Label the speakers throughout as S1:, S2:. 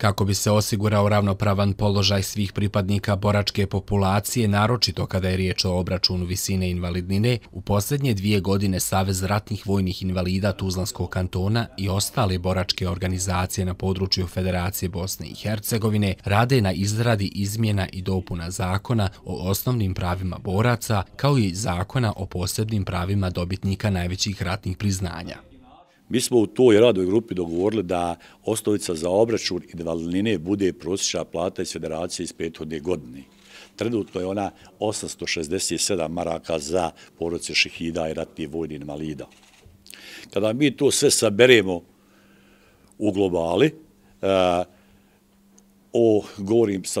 S1: Kako bi se osigurao ravnopravan položaj svih pripadnika boračke populacije, naročito kada je riječ o obračunu visine invalidnine, u posljednje dvije godine Savez ratnih vojnih invalida Tuzlanskog kantona i ostale boračke organizacije na području Federacije Bosne i Hercegovine rade na izradi izmjena i dopuna zakona o osnovnim pravima boraca, kao i zakona o posebnim pravima dobitnika najvećih ratnih priznanja.
S2: Mi smo u toj radoj grupi dogovorili da osnovica za obračun i dvalinine bude prosječna plata iz federacije iz prethodne godine. Trenutno je ona 867 maraka za porodice šehida i ratnih vojnih invalida. Kada mi to sve saberemo u globali, eh, o, govorim sa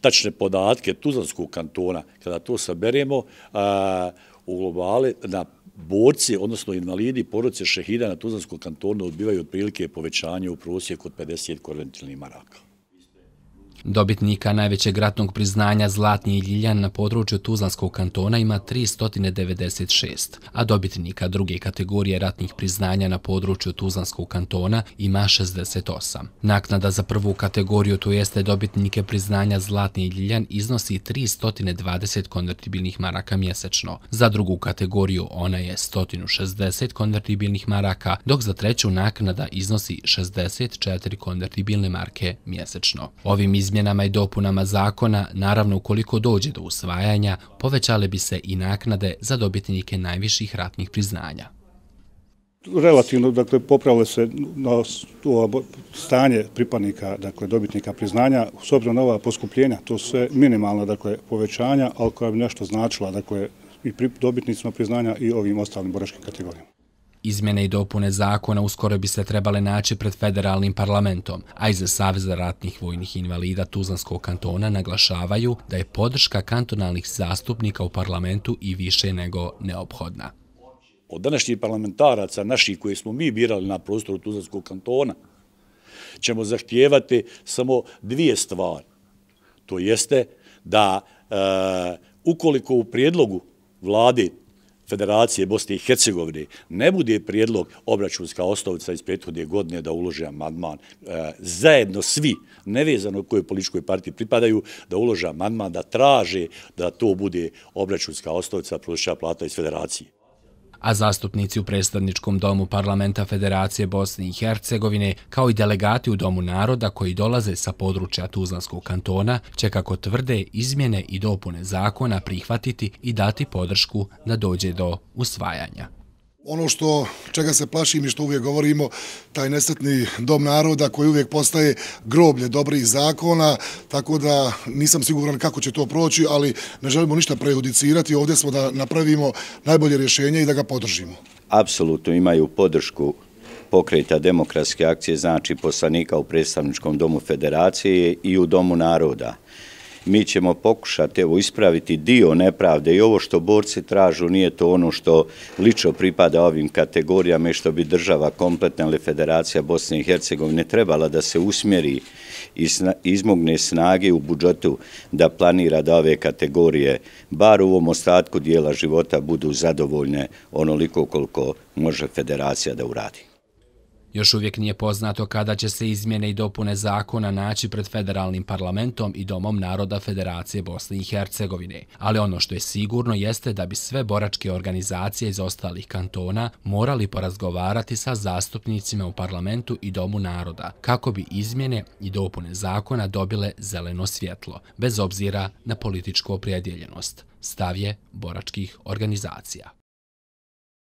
S2: tačne podatke Tuzanskog kantona, kada to saberemo eh, u globali, na borci, odnosno invalidi, poroce šehida na Tuzlanskom kantonu odbivaju otprilike povećanje u prosjeku od
S1: 50 korventilnih maraka. Dobitnika najvećeg ratnog priznanja Zlatni i Ljiljan na području Tuzlanskog kantona ima 396, a dobitnika druge kategorije ratnih priznanja na području Tuzlanskog kantona ima 68. Naknada za prvu kategoriju, to jeste dobitnike priznanja Zlatni i Ljiljan, iznosi 320 konvertibilnih maraka mjesečno. Za drugu kategoriju ona je 160 konvertibilnih maraka, dok za treću naknada iznosi 64 konvertibilne marke mjesečno. Ovim izmjenima izmjenama i dopunama zakona, naravno ukoliko dođe do usvajanja, povećale bi se i naknade za dobitnike najviših ratnih priznanja.
S2: Relativno, dakle, popravile se na stanje pripadnika, dakle, dobitnika priznanja, s obzirom na ova poskupljenja, to su sve minimalne, dakle, povećanja, ali koja bi nešto značila, dakle, i dobitnicima priznanja i ovim ostalim boraškim
S1: kategorijama. Izmjene i dopune zakona uskoro bi se trebale naći pred federalnim parlamentom, a iz Saveza ratnih vojnih invalida Tuzlanskog kantona naglašavaju da je podrška kantonalnih zastupnika u parlamentu i više nego neophodna. Od
S2: današnjih parlamentaraca naših koji smo mi birali na prostoru Tuzlanskog kantona ćemo zahtijevati samo dvije stvari. To jeste da e, ukoliko u prijedlogu vlade Federacije Bosne i Hercegovine ne bude prijedlog obračunska osnovica iz prethodne godine da ulože amandman e, zajedno svi, nevezano kojoj političkoj partiji pripadaju, da ulože amandman da traže da to bude obračunska osnovica prodošća plata iz Federacije
S1: a zastupnici u predstavničkom domu Parlamenta Federacije Bosne i Hercegovine, kao i delegati u Domu naroda koji dolaze sa područja Tuzlanskog kantona, će kako tvrde izmjene i dopune zakona prihvatiti i dati podršku da dođe do usvajanja. Ono što čega se plašim i što uvijek govorimo, taj nesretni dom naroda koji uvijek postaje groblje dobrih zakona, tako da nisam siguran kako će to proći, ali ne želimo ništa prejudicirati, ovdje smo da napravimo najbolje rješenje i da ga podržimo.
S3: Apsolutno imaju podršku pokreta demokratske akcije, znači poslanika u predstavničkom domu federacije i u domu naroda mi ćemo pokušati ispraviti dio nepravde i ovo što borci tražu nije to ono što lično pripada ovim kategorijama i što bi država kompletna ili Federacija Bosne i Hercegovine trebala da se usmjeri i izmogne snage u budžetu da planira da ove kategorije, bar u ovom ostatku dijela života, budu zadovoljne onoliko koliko može Federacija da uradi.
S1: Još uvijek nije poznato kada će se izmjene i dopune zakona naći pred federalnim parlamentom i Domom naroda Federacije Bosne i Hercegovine, ali ono što je sigurno jeste da bi sve boračke organizacije iz ostalih kantona morali porazgovarati sa zastupnicima u parlamentu i Domu naroda kako bi izmjene i dopune zakona dobile zeleno svjetlo, bez obzira na političku oprijedjeljenost, stavje boračkih organizacija.